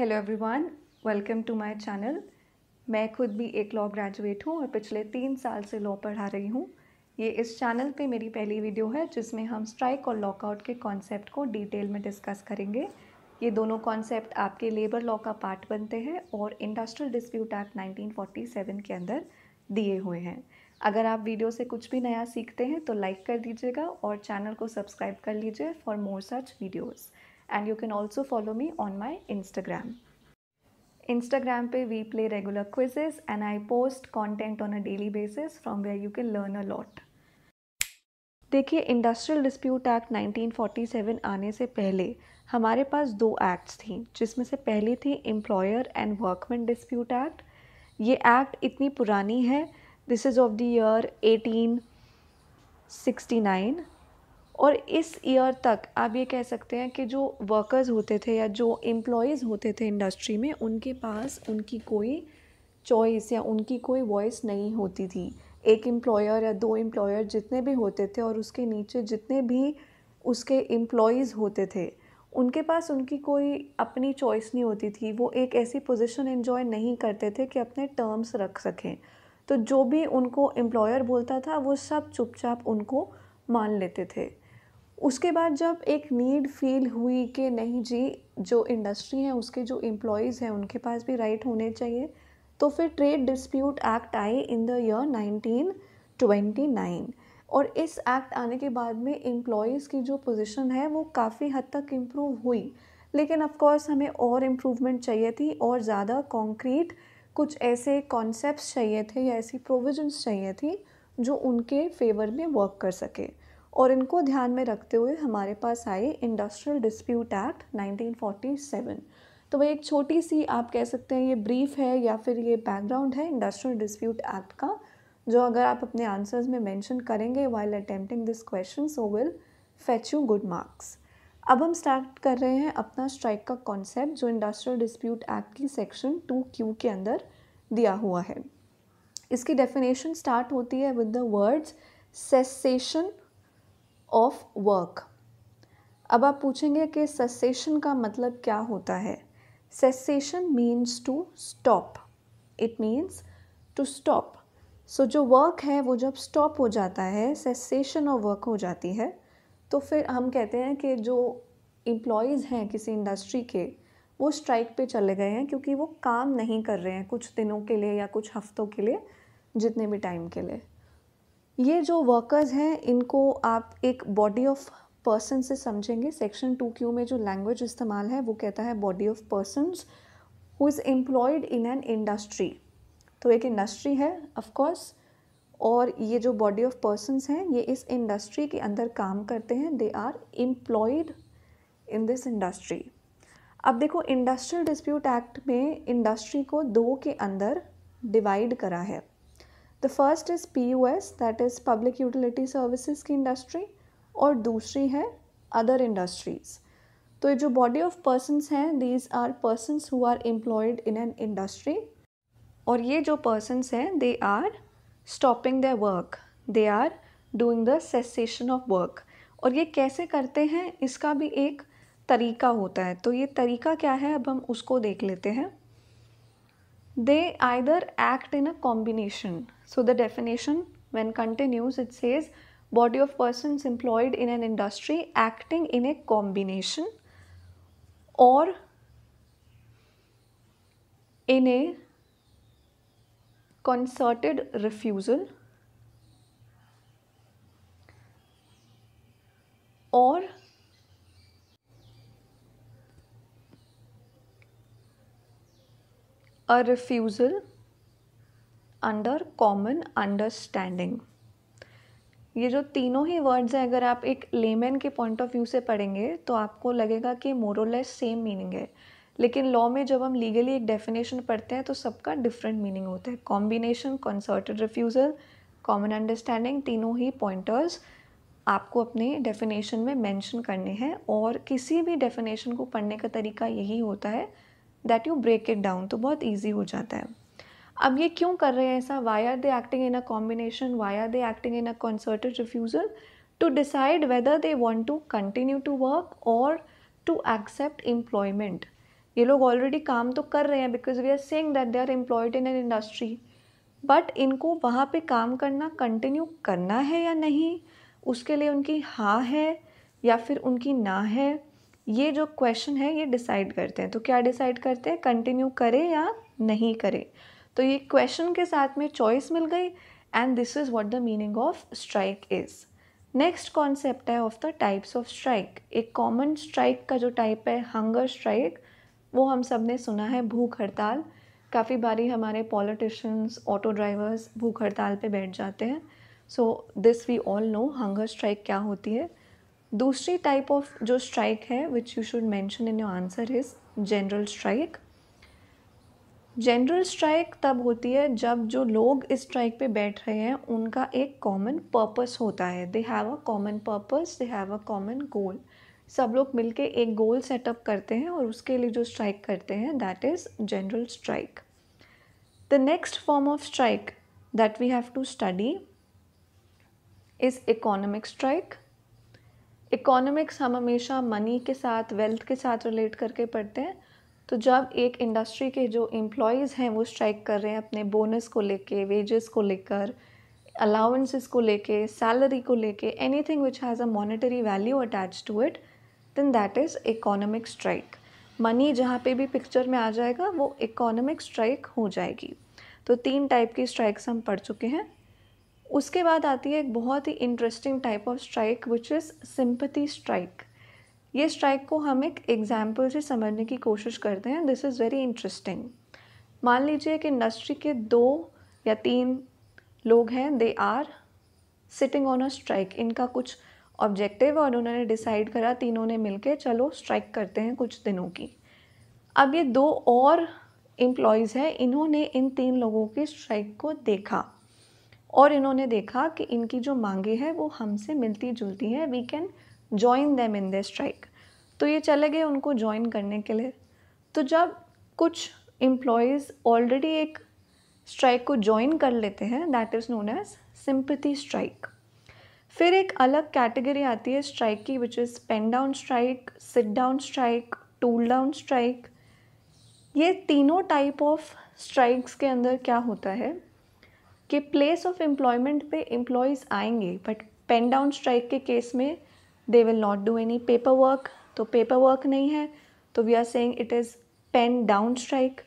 Hello everyone welcome to my channel मैं खुद भी एक लॉ ग्रेजुएट हूँ और पिछले तीन साल से लॉ पढ़ा रही हूँ ये इस चैनल पे मेरी पहली वीडियो है जिसमें हम स्ट्राइक और लॉकआउट के कॉन्सेप्ट को डिटेल में डिस्कस करेंगे ये दोनों कॉन्सेप्ट आपके लेबर लॉ का पार्ट बनते हैं और इंडस्ट्रियल डिस्प्यूट एक्ट नाइनटीन के अंदर दिए हुए हैं अगर आप वीडियो से कुछ भी नया सीखते हैं तो लाइक कर दीजिएगा और चैनल को सब्सक्राइब कर लीजिए for more such videos and you can also follow me on my Instagram Instagram पे we play regular quizzes and I post content on a daily basis from where you can learn a lot देखिए industrial dispute act 1947 आने से पहले हमारे पास दो acts थी जिसमें से पहली थी employer and workman dispute act ये एक्ट इतनी पुरानी है this is of the year 1869 और इस ईयर तक आप ये कह सकते हैं कि जो वर्कर्स होते थे या जो एम्प्लॉयज़ होते थे इंडस्ट्री में उनके पास उनकी कोई चॉइस या उनकी कोई वॉइस नहीं होती थी एक एम्प्लॉयर या दो एम्प्लॉयर जितने भी होते थे और उसके नीचे जितने भी उसके एम्प्लॉयज़ होते थे उनके पास उनकी कोई अपनी चॉइस नहीं होती थी वो एक ऐसी पोजीशन एंजॉय नहीं करते थे कि अपने टर्म्स रख सकें तो जो भी उनको एम्प्लॉयर बोलता था वो सब चुपचाप उनको मान लेते थे उसके बाद जब एक नीड फील हुई कि नहीं जी जो इंडस्ट्री है उसके जो एम्प्लॉयज़ हैं उनके पास भी राइट होने चाहिए तो फिर ट्रेड डिस्प्यूट एक्ट आए इन द ईयर 1929 और इस एक्ट आने के बाद में एम्प्लॉयज़ की जो पोजीशन है वो काफ़ी हद तक इम्प्रूव हुई लेकिन ऑफकोर्स हमें और इम्प्रूवमेंट चाहिए थी और ज़्यादा कॉन्क्रीट कुछ ऐसे कॉन्सेप्ट चाहिए थे या ऐसी प्रोविजंस चाहिए थी जो उनके फेवर में वर्क कर सके और इनको ध्यान में रखते हुए हमारे पास आए इंडस्ट्रियल डिस्प्यूट एक्ट 1947 तो वह एक छोटी सी आप कह सकते हैं ये ब्रीफ है या फिर ये बैकग्राउंड है इंडस्ट्रियल डिस्प्यूट एक्ट का जो अगर आप अपने आंसर्स में मेंशन करेंगे while attempting this question so will fetch you good marks अब हम स्टार्ट कर रहे हैं अपना स्ट्राइक का कॉन्सेप्ट जो इंडस्ट्रियल डिस्प्यूट एक्ट की सेक्शन टू क्यू के अंदर दिया हुआ है इसकी डेफिनेशन स्टार्ट होती है with the words cessation of work अब आप पूछेंगे कि सेसेशन का मतलब क्या होता है cessation means to stop it means to stop so जो वर्क है वो जब स्टॉप हो जाता है सेसेशन ऑफ वर्क हो जाती है तो फिर हम कहते हैं कि जो एम्प्लॉयज़ हैं किसी इंडस्ट्री के वो स्ट्राइक पे चले गए हैं क्योंकि वो काम नहीं कर रहे हैं कुछ दिनों के लिए या कुछ हफ्तों के लिए जितने भी टाइम के लिए ये जो वर्कर्स हैं इनको आप एक बॉडी ऑफ पर्सन से समझेंगे सेक्शन टू क्यू में जो लैंग्वेज इस्तेमाल है वो कहता है body of person who is employed in an industry तो एक इंडस्ट्री है ऑफकोर्स और ये जो बॉडी ऑफ पर्सनस हैं ये इस इंडस्ट्री के अंदर काम करते हैं they are employed in this industry अब देखो इंडस्ट्रियल डिस्प्यूट एक्ट में इंडस्ट्री को दो के अंदर डिवाइड करा है the first is P U S that is public utility services की इंडस्ट्री और दूसरी है अदर इंडस्ट्रीज़ तो ये जो बॉडी ऑफ पर्सनस हैं these are persons who are employed in an industry और ये जो पर्सनस हैं they are stopping the work they are doing the cessation of work और ये कैसे करते हैं इसका भी एक तरीका होता है तो ये तरीका क्या है अब हम उसको देख लेते हैं they either act in a combination So the definition when continues it says body of persons employed in an industry acting in a combination or in a concerted refusal or a refusal under common understanding ये जो तीनों ही words हैं अगर आप एक layman के point of view से पढ़ेंगे तो आपको लगेगा कि मोरोलेस सेम मीनिंग है लेकिन लॉ में जब हम लीगली एक डेफिनेशन पढ़ते हैं तो सबका डिफरेंट मीनिंग होता है combination concerted refusal common understanding तीनों ही पॉइंटर्स आपको अपने डेफिनेशन में मेंशन करने हैं और किसी भी डेफिनेशन को पढ़ने का तरीका यही होता है that you break it down तो बहुत ईजी हो जाता है अब ये क्यों कर रहे हैं ऐसा why are they acting in a combination why are they acting in a concerted refusal to decide whether they want to continue to work और टू एक्सेप्ट एम्प्लॉयमेंट ये लोग ऑलरेडी काम तो कर रहे हैं because we are saying that they are employed in an industry but इनको वहाँ पे काम करना कंटिन्यू करना है या नहीं उसके लिए उनकी हाँ है या फिर उनकी ना है ये जो क्वेश्चन है ये डिसाइड करते हैं तो क्या डिसाइड करते हैं कंटिन्यू करें या नहीं करें तो ये क्वेश्चन के साथ में चॉइस मिल गई and this is what the meaning of strike is next concept है of the types of strike एक कॉमन स्ट्राइक का जो टाइप है हंगर स्ट्राइक वो हम सब ने सुना है भूख हड़ताल काफ़ी बारी हमारे पॉलिटिशियंस ऑटो ड्राइवर्स भूख हड़ताल पे बैठ जाते हैं so this we all know hunger strike क्या होती है दूसरी टाइप ऑफ जो स्ट्राइक है which you should mention in your answer is general strike general strike तब होती है जब जो लोग इस स्ट्राइक पे बैठ रहे हैं उनका एक कॉमन पर्पस होता है they have a common purpose they have a common goal सब लोग मिलके एक गोल सेटअप करते हैं और उसके लिए जो स्ट्राइक करते हैं that is general strike the next form of strike that we have to study is economic strike economics हम हमेशा मनी के साथ वेल्थ के साथ रिलेट करके पढ़ते हैं तो जब एक इंडस्ट्री के जो एम्प्लॉयज़ हैं वो स्ट्राइक कर रहे हैं अपने बोनस को लेके वेजेस को लेकर अलाउंसेस को लेके सैलरी को लेके anything which has a monetary value attach to it then that is economic strike money जहाँ पे भी पिक्चर में आ जाएगा वो इकोनॉमिक स्ट्राइक हो जाएगी तो तीन टाइप की स्ट्राइक्स हम पढ़ चुके हैं उसके बाद आती है एक बहुत ही interesting type of strike which is sympathy strike ये स्ट्राइक को हम एक एग्जाम्पल से समझने की कोशिश करते हैं दिस इज़ वेरी इंटरेस्टिंग मान लीजिए कि इंडस्ट्री के दो या तीन लोग हैं they are sitting on a strike इनका कुछ ऑब्जेक्टिव और उन्होंने डिसाइड करा तीनों ने मिलके चलो स्ट्राइक करते हैं कुछ दिनों की अब ये दो और एम्प्लॉयज़ हैं इन्होंने इन तीन लोगों की स्ट्राइक को देखा और इन्होंने देखा कि इनकी जो मांगे हैं वो हमसे मिलती जुलती हैं we can join them in the strike तो ये चले गए उनको ज्वाइन करने के लिए तो जब कुछ एम्प्लॉयज़ ऑलरेडी एक स्ट्राइक को ज्वाइन कर लेते हैं that is known as sympathy strike फिर एक अलग कैटेगरी आती है स्ट्राइक की which is pen down strike sit down strike tool down strike ये तीनों टाइप ऑफ स्ट्राइक्स के अंदर क्या होता है कि प्लेस ऑफ एम्प्लॉयमेंट पे एम्प्लॉयज़ आएंगे बट पेन डाउन स्ट्राइक के केस में they will not do any paper work तो पेपर वर्क नहीं है तो we are saying it is pen down strike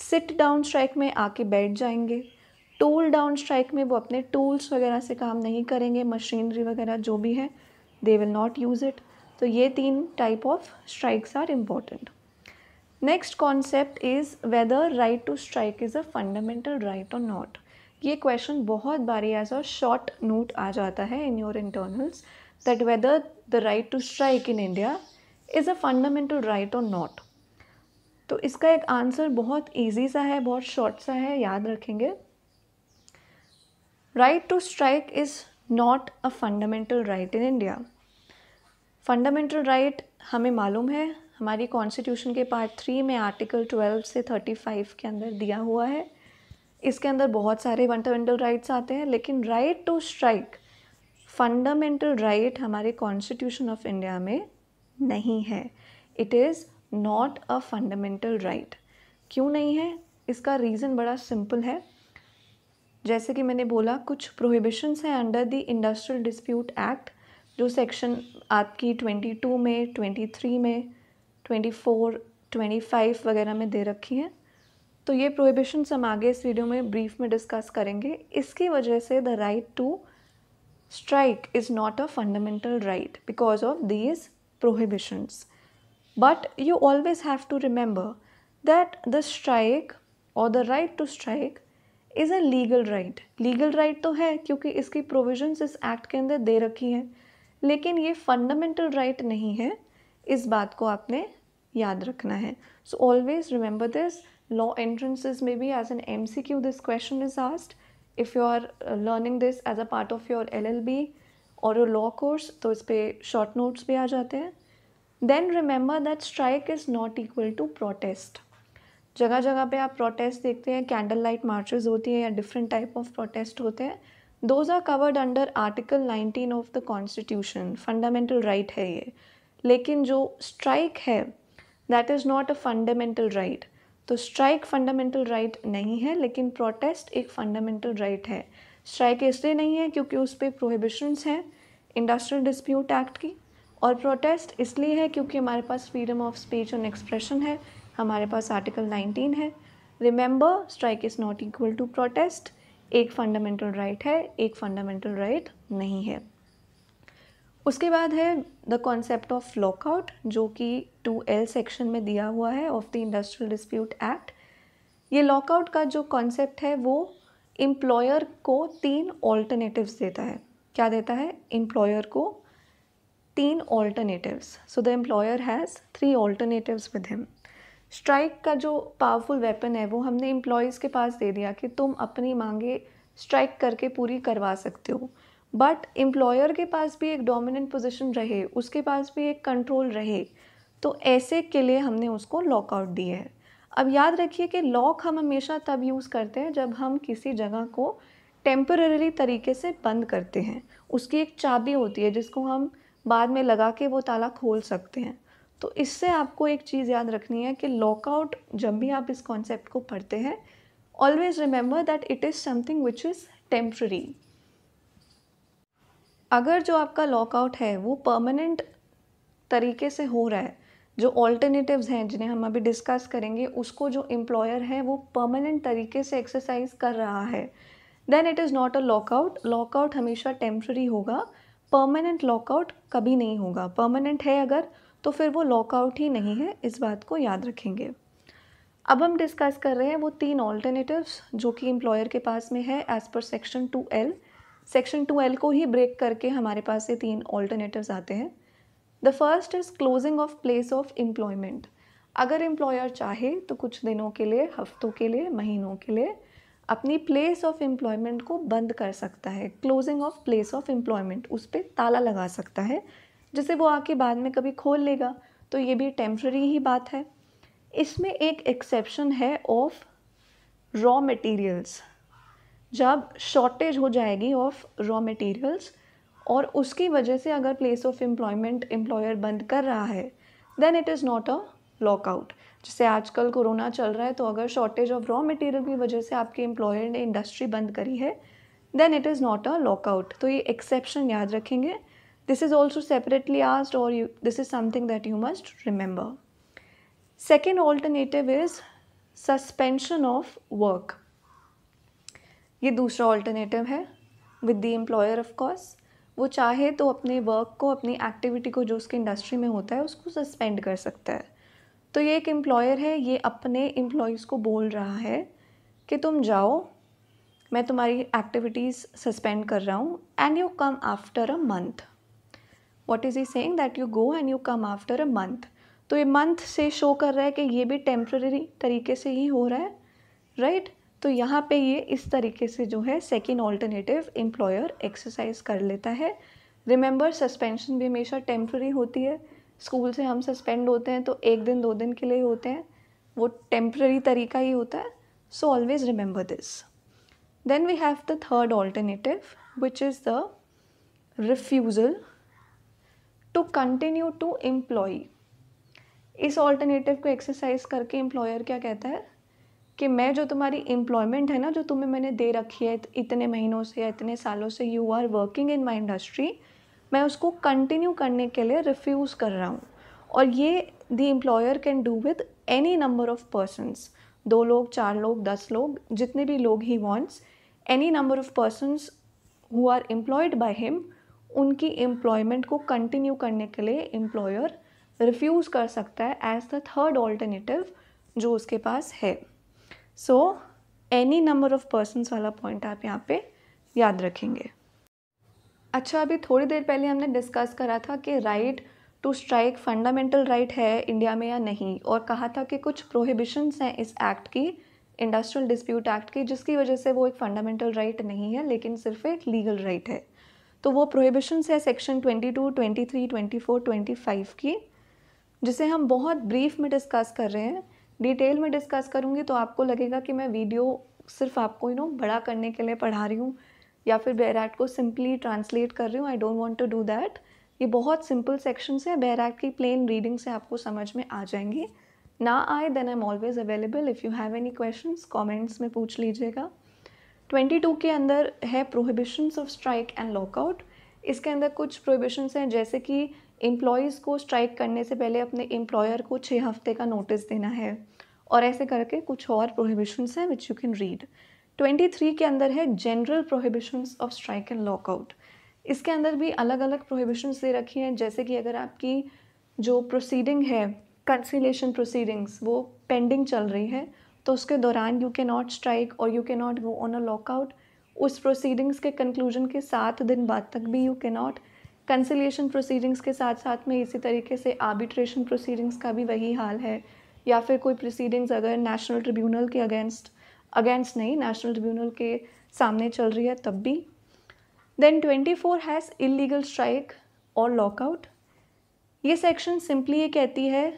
sit down strike में आके बैठ जाएंगे टूल डाउन स्ट्राइक में वो अपने टूल्स वगैरह से काम नहीं करेंगे मशीनरी वगैरह जो भी है they will not use it तो ये तीन type of strikes are important next concept is whether right to strike is a fundamental right और नॉट ये क्वेश्चन बहुत बारी एज अ शॉर्ट नोट आ जाता है in your internals that whether the right to strike in India is a fundamental right or not. तो इसका एक आंसर बहुत ईजी सा है बहुत शॉर्ट सा है याद रखेंगे right to strike is not a fundamental right in India fundamental right हमें मालूम है हमारी कॉन्स्टिट्यूशन के पार्ट थ्री में आर्टिकल ट्वेल्व से थर्टी फाइव के अंदर दिया हुआ है इसके अंदर बहुत सारे फंडामेंटल राइट्स आते हैं लेकिन right to strike fundamental right right हमारे कॉन्स्टिट्यूशन ऑफ इंडिया में नहीं है it is not a fundamental right क्यों नहीं है इसका रीज़न बड़ा सिंपल है जैसे कि मैंने बोला कुछ प्रोहिबिशंस हैं under the industrial dispute act जो सेक्शन आपकी 22 में 23 में 24 25 वगैरह में दे रखी हैं तो ये प्रोहिबिशंस हम आगे इस वीडियो में ब्रीफ में डिस्कस करेंगे इसकी वजह से the right to strike is not a fundamental right because of these prohibitions. But you always have to remember that the strike or the right to strike is a legal right legal right to hai kyunki iski provisions is act ke andar de rakhi hain lekin ye fundamental right nahi hai is baat ko aapne याद रखना है so always remember this law entrances में be as an M C Q this question is asked if you are learning this as a part of your L L B और your law course तो इस पर short notes भी आ जाते हैं then remember that strike is not equal to protest जगह जगह पे आप प्रोटेस्ट देखते हैं कैंडल लाइट मार्चेज होती हैं या डिफरेंट टाइप ऑफ प्रोटेस्ट होते हैं those are covered under article nineteen of the constitution fundamental right है ये लेकिन जो स्ट्राइक है that is not a fundamental right तो स्ट्राइक फंडामेंटल राइट नहीं है लेकिन प्रोटेस्ट एक फंडामेंटल राइट है स्ट्राइक इसलिए नहीं है क्योंकि उस पर प्रोहिबिशंस हैं इंडस्ट्रियल डिस्प्यूट एक्ट की और प्रोटेस्ट इसलिए है क्योंकि हमारे पास freedom of speech and expression है हमारे पास आर्टिकल 19 है remember strike is not equal to protest एक फंडामेंटल राइट right है एक फंडामेंटल राइट right नहीं है उसके बाद है द कॉन्सेप्ट ऑफ लॉकआउट जो कि टू एल सेक्शन में दिया हुआ है of the industrial dispute act ये लॉकआउट का जो कॉन्सेप्ट है वो एम्प्लॉयर को तीन ऑल्टरनेटिव्स देता है क्या देता है एम्प्लॉयर को तीन alternatives so the employer has three alternatives with him strike का जो पावरफुल वेपन है वो हमने एम्प्लॉयज़ के पास दे दिया कि तुम अपनी मांगे स्ट्राइक करके पूरी करवा सकते हो बट एम्प्लॉयर के पास भी एक डोमिनेंट पोजीशन रहे उसके पास भी एक कंट्रोल रहे तो ऐसे के लिए हमने उसको लॉकआउट दिया है अब याद रखिए कि लॉक हम हमेशा तब यूज़ करते हैं जब हम किसी जगह को टेम्पररी तरीके से बंद करते हैं उसकी एक चाबी होती है जिसको हम बाद में लगा के वो ताला खोल सकते हैं तो इससे आपको एक चीज़ याद रखनी है कि लॉकआउट जब भी आप इस कॉन्सेप्ट को पढ़ते हैं always remember that it is something which is temporary अगर जो आपका लॉकआउट है वो परमानेंट तरीके से हो रहा है जो ऑल्टरनेटिव्स हैं जिन्हें हम अभी डिस्कस करेंगे उसको जो एम्प्लॉयर है वो परमानेंट तरीके से एक्सरसाइज कर रहा है then it is not a lockout lockout हमेशा टेम्प्रेरी होगा परमानेंट लॉकआउट कभी नहीं होगा परमानेंट है अगर तो फिर वो लॉकआउट ही नहीं है इस बात को याद रखेंगे अब हम डिस्कस कर रहे हैं वो तीन ऑल्टरनेटिव्स जो कि एम्प्लॉयर के पास में है as per section two L section twelve को ही ब्रेक करके हमारे पास ये तीन ऑल्टरनेटिवस आते हैं the first is closing of place of employment अगर एम्प्लॉयर चाहे तो कुछ दिनों के लिए हफ्तों के लिए महीनों के लिए अपनी प्लेस ऑफ एम्प्लॉयमेंट को बंद कर सकता है closing of place of employment उस पर ताला लगा सकता है जिसे वो आके बाद में कभी खोल लेगा तो ये भी टेम्प्ररी ही बात है इसमें एक एक्सेप्शन है ऑफ रॉ मटेरियल्स जब शॉर्टेज हो जाएगी ऑफ रॉ मटेरियल्स और उसकी वजह से अगर प्लेस ऑफ एम्प्लॉयमेंट एम्प्लॉयर बंद कर रहा है then it is not a lockout जैसे आजकल कोरोना चल रहा है तो अगर शॉर्टेज ऑफ रॉ मटेरियल की वजह से आपके एम्प्लॉयर ने इंडस्ट्री बंद करी है then it is not a lockout तो ये एक्सेप्शन याद रखेंगे this is also separately asked और you this is something that you must remember second alternative is suspension of work ये दूसरा ऑल्टरनेटिव है with the employer of course वो चाहे तो अपने वर्क को अपनी एक्टिविटी को जो उसकी इंडस्ट्री में होता है उसको सस्पेंड कर सकता है तो ये एक एम्प्लॉयर है ये अपने एम्प्लॉयज़ को बोल रहा है कि तुम जाओ मैं तुम्हारी एक्टिविटीज़ सस्पेंड कर रहा हूँ and you come after a month what is he saying that you go and you come after a month तो ये मंथ से शो कर रहा है कि ये भी टेम्प्ररी तरीके से ही हो रहा है राइट right? तो यहाँ पे ये इस तरीके से जो है सेकेंड ऑल्टरनेटिव एम्प्लॉयर एक्सरसाइज कर लेता है रिमेंबर सस्पेंशन भी हमेशा टेम्प्रेरी होती है स्कूल से हम सस्पेंड होते हैं तो एक दिन दो दिन के लिए होते हैं वो टेम्प्रेरी तरीका ही होता है so always remember this then we have the third alternative which is the refusal to continue to employ इस ऑल्टरनेटिव को एक्सरसाइज करके एम्प्लॉयर क्या कहता है कि मैं जो तुम्हारी एम्प्लॉयमेंट है ना जो तुम्हें मैंने दे रखी है इतने महीनों से या इतने सालों से you are working in my industry मैं उसको कंटिन्यू करने के लिए रिफ्यूज़ कर रहा हूँ और ये the employer can do with any number of persons दो लोग चार लोग दस लोग जितने भी लोग he wants any number of persons who are employed by him उनकी एम्प्लॉयमेंट को कंटिन्यू करने के लिए एम्प्लॉयर रिफ्यूज़ कर सकता है एज द थर्ड ऑल्टरनेटिव जो उसके पास है so any number of persons वाला पॉइंट आप यहाँ पे याद रखेंगे अच्छा अभी थोड़ी देर पहले हमने डिस्कस करा था कि right to strike fundamental right है इंडिया में या नहीं और कहा था कि कुछ प्रोहिबिशंस हैं इस एक्ट की इंडस्ट्रियल डिस्प्यूट एक्ट की जिसकी वजह से वो एक फंडामेंटल राइट right नहीं है लेकिन सिर्फ एक लीगल राइट right है तो वो प्रोहिबिशंस है सेक्शन 22, 23, 24, 25 की जिसे हम बहुत ब्रीफ में डिस्कस कर रहे हैं डिटेल में डिस्कस करूँगी तो आपको लगेगा कि मैं वीडियो सिर्फ आपको यू नो बड़ा करने के लिए पढ़ा रही हूँ या फिर बैराट को सिंपली ट्रांसलेट कर रही हूँ I don't want to do that ये बहुत सिंपल सेक्शन से बैरैक्ट की प्लेन रीडिंग से आपको समझ में आ जाएंगे ना आए then I am always available if you have any question comments में पूछ लीजिएगा 22 के अंदर है prohibitions of strike and lockout इसके अंदर कुछ प्रोहिबिशंस हैं जैसे कि एम्प्लॉयज़ को स्ट्राइक करने से पहले अपने एम्प्लॉयर को छः हफ्ते का नोटिस देना है और ऐसे करके कुछ और प्रोहिबिशंस हैं विच यू कैन रीड 23 के अंदर है general prohibitions of strike and lockout इसके अंदर भी अलग अलग प्रोहिबिशंस दे रखी हैं जैसे कि अगर आपकी जो प्रोसीडिंग है कंसिलेशन प्रोसीडिंग्स वो पेंडिंग चल रही है तो उसके दौरान यू के नॉट स्ट्राइक और you can not go on a lockout उस प्रोसीडिंग्स के कंक्लूजन के सात दिन बाद तक भी you can not conciliation proceedings के साथ साथ में इसी तरीके से आर्बिट्रेशन प्रोसीडिंग्स का भी वही हाल है या फिर कोई प्रोसीडिंग्स अगर नेशनल ट्रिब्यूनल के अगेंस्ट अगेंस्ट नहीं नेशनल ट्रिब्यूनल के सामने चल रही है तब भी then twenty four has illegal strike और लॉकआउट ये सेक्शन सिंपली ये कहती है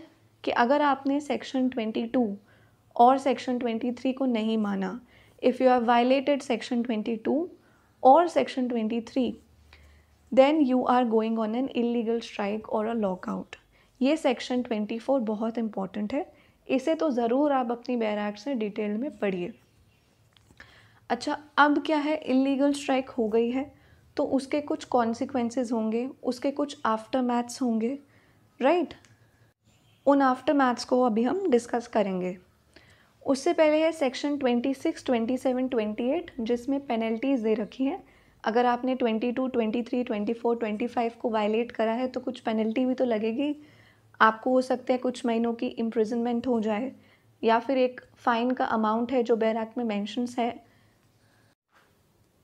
कि अगर आपने सेक्शन ट्वेंटी टू और सेक्शन ट्वेंटी थ्री को नहीं माना if you have violated section twenty two और section twenty three then you are going on an illegal strike और अ लॉकआउट ये सेक्शन 24 बहुत इंपॉर्टेंट है इसे तो ज़रूर आप अपनी बैराक से डिटेल में पढ़िए अच्छा अब क्या है इलीगल स्ट्राइक हो गई है तो उसके कुछ कॉन्सिक्वेंसेस होंगे उसके कुछ आफ्टर मैथ्स होंगे राइट उन आफ्टर मैथ्स को अभी हम डिस्कस करेंगे उससे पहले है सेक्शन 26, 27, 28 जिसमें पेनल्टीज़ दे रखी हैं अगर आपने twenty two twenty three twenty four twenty five को वायलेट करा है तो कुछ पेनल्टी भी तो लगेगी आपको हो सकता है कुछ महीनों की इम्प्रिजनमेंट हो जाए या फिर एक फ़ाइन का अमाउंट है जो बैराक में मैंशंस है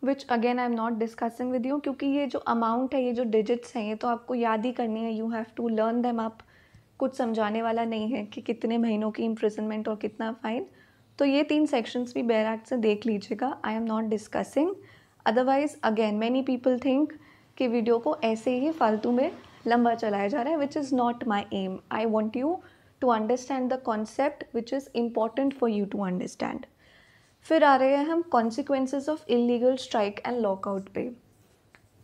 which again I am not discussing with you क्योंकि ये जो अमाउंट है ये जो डिजिट्स हैं ये तो आपको याद ही करनी है you have to learn them आप कुछ समझाने वाला नहीं है कि कितने महीनों की इम्प्रिजनमेंट और कितना फ़ाइन तो ये तीन सेक्शंस भी बैराक से देख लीजिएगा I am not discussing otherwise again many people think कि वीडियो को ऐसे ही फालतू में लंबा चलाया जा रहा है which is not my aim I want you to understand the concept which is important for you to understand फिर आ रहे हैं हम consequences of illegal strike and lockout पे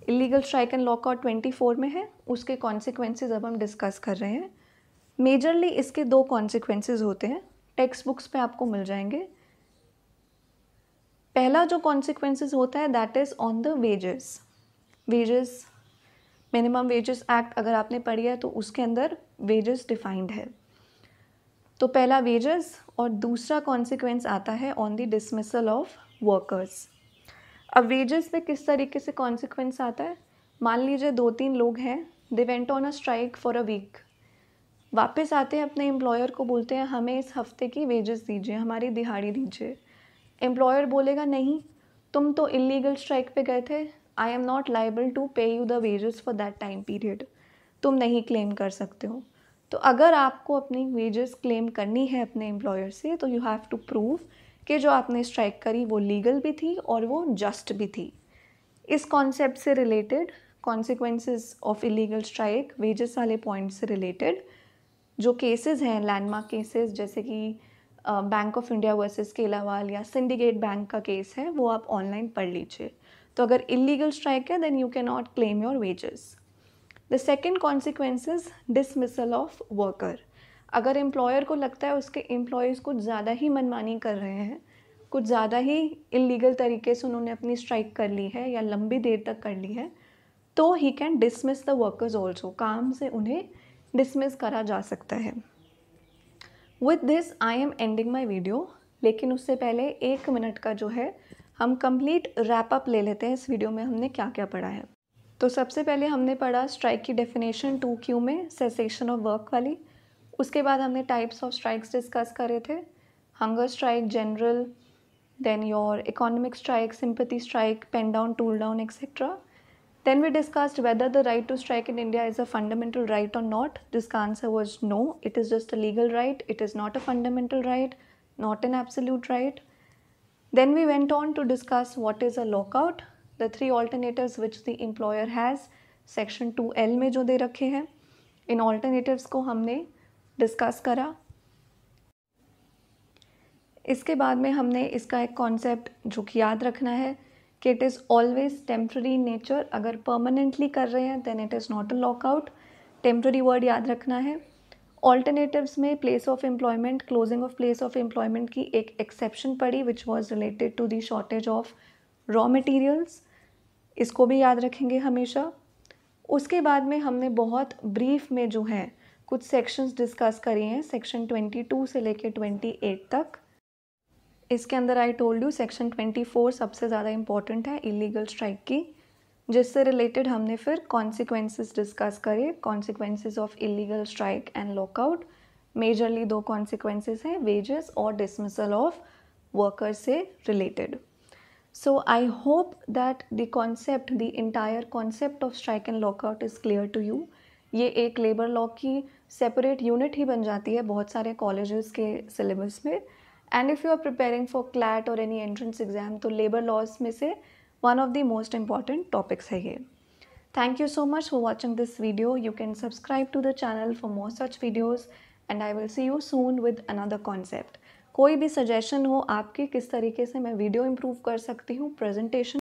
illegal strike and lockout twenty four में है उसके consequences अब हम डिस्कस कर रहे हैं मेजरली इसके दो कॉन्सिक्वेंसेज होते हैं टेक्स्ट बुक्स पे आपको मिल जाएंगे पहला जो कॉन्सिक्वेंसेस होता है that is on the wages wages minimum wages act अगर आपने पढ़ी है तो उसके अंदर वेजेस डिफाइंड है तो पहला वेजेस और दूसरा कॉन्सिक्वेंस आता है on the dismissal of workers अब वेजेस में किस तरीके से कॉन्सिक्वेंस आता है मान लीजिए दो तीन लोग हैं they went on a strike for a week वापस आते हैं अपने एम्प्लॉयर को बोलते हैं हमें इस हफ्ते की वेजेस दीजिए हमारी दिहाड़ी दीजिए एम्प्लॉयर बोलेगा नहीं तुम तो इलीगल स्ट्राइक पे गए थे I am not liable to pay you the wages for that time period तुम नहीं क्लेम कर सकते हो तो अगर आपको अपनी वेजेस क्लेम करनी है अपने एम्प्लॉयर से तो यू हैव टू प्रूव कि जो आपने स्ट्राइक करी वो लीगल भी थी और वो जस्ट भी थी इस कॉन्सेप्ट से related consequences of illegal strike wages वाले पॉइंट से रिलेटेड जो केसेस हैं लैंडमार्क केसेस जैसे कि bank of India versus Kelawala या सिंडिकेट बैंक का केस है वो आप ऑनलाइन पढ़ लीजिए तो अगर इलीगल स्ट्राइक है then you can not claim your wages the second consequence dismissal of worker अगर एम्प्लॉयर को लगता है उसके एम्प्लॉयज़ कुछ ज़्यादा ही मनमानी कर रहे हैं कुछ ज़्यादा ही इलीगल तरीके से उन्होंने अपनी स्ट्राइक कर ली है या लंबी देर तक कर ली है तो he can dismiss the workers also काम से उन्हें डिसमिस करा जा सकता है with this I am ending my video लेकिन उससे पहले एक मिनट का जो है हम कंप्लीट रैप अप ले लेते हैं इस वीडियो में हमने क्या क्या पढ़ा है तो सबसे पहले हमने पढ़ा स्ट्राइक की डेफिनेशन टू क्यू में सेसेशन ऑफ वर्क वाली उसके बाद हमने टाइप्स ऑफ स्ट्राइक्स डिस्कस करे थे hunger strike general then your economic strike sympathy strike pen down tool down etcetera Then we discussed whether the right to strike in India is a fundamental right or not. This answer was no, it is just a legal right, it is not a fundamental right, not an absolute right. Then we went on to discuss what is a lockout, the three alternatives which the employer has, section 2L में जो दे रखे हैं इन alternatives को हमने discuss करा इसके बाद में हमने इसका एक कॉन्सेप्ट जो कि याद रखना है कि it is always temporary nature अगर परमानेंटली कर रहे हैं then it is not a lockout temporary word याद रखना है ऑल्टरनेटिव्स में place of employment closing of place of employment की एक एक्सेप्शन पड़ी which was related to the shortage of raw materials इसको भी याद रखेंगे हमेशा उसके बाद में हमने बहुत ब्रीफ में जो है कुछ सेक्शंस डिस्कस करी हैं सेक्शन 22 से लेके 28 तक इसके अंदर आई टोल्ड यू सेक्शन 24 सबसे ज़्यादा इंपॉर्टेंट है इलीगल स्ट्राइक की जिससे रिलेटेड हमने फिर कॉन्सिक्वेंसिस डिस्कस करे consequences of illegal strike and lockout majorly दो कॉन्सिक्वेंसेज हैं वेजेस और डिसमिसल ऑफ वर्कर्स से related so I hope that the concept the entire concept of strike and lockout is clear to you ये एक labour law की separate unit ही बन जाती है बहुत सारे कॉलेजेस के सिलेबस में and if you are preparing for CLAT और एनी एंट्रेंस एग्जाम तो लेबर लॉस में से one of the most important topics है ये thank you so much for watching this video you can subscribe to the channel for more such videos and I will see you soon with another concept कोई भी suggestion हो आपके किस तरीके से मैं वीडियो इम्प्रूव कर सकती हूँ प्रेजेंटेशन